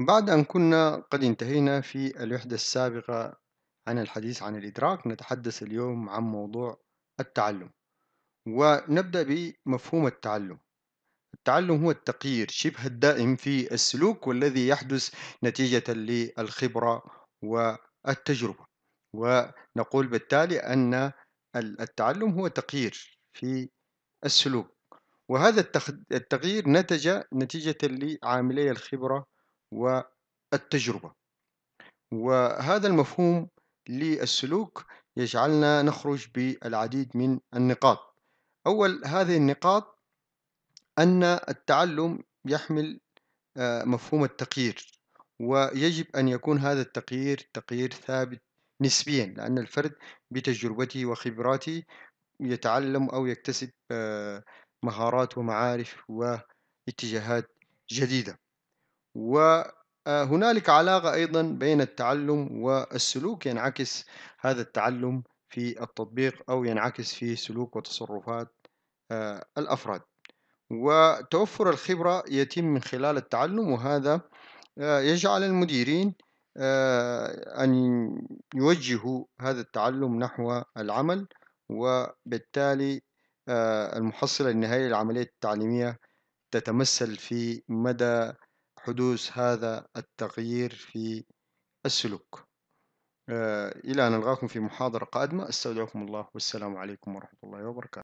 بعد أن كنا قد انتهينا في الوحدة السابقة عن الحديث عن الإدراك نتحدث اليوم عن موضوع التعلم ونبدأ بمفهوم التعلم التعلم هو التغيير شبه الدائم في السلوك والذي يحدث نتيجة للخبرة والتجربة ونقول بالتالي أن التعلم هو تغيير في السلوك وهذا التغيير نتج نتيجة لعاملي الخبرة والتجربة وهذا المفهوم للسلوك يجعلنا نخرج بالعديد من النقاط أول هذه النقاط أن التعلم يحمل آه، مفهوم التقيير ويجب أن يكون هذا التقيير تقيير ثابت نسبيا لأن الفرد بتجربته وخبراته يتعلم أو يكتسب آه، مهارات ومعارف واتجاهات جديدة وهنالك علاقة أيضا بين التعلم والسلوك ينعكس هذا التعلم في التطبيق أو ينعكس في سلوك وتصرفات آه، الأفراد وتوفر الخبرة يتم من خلال التعلم وهذا آه، يجعل المديرين آه، أن يوجهوا هذا التعلم نحو العمل وبالتالي المحصلة النهائية للعملية التعليمية تتمثل في مدى حدوث هذا التغيير في السلوك آه، إلى أن ألغاكم في محاضرة قادمة أستودعكم الله والسلام عليكم ورحمة الله وبركاته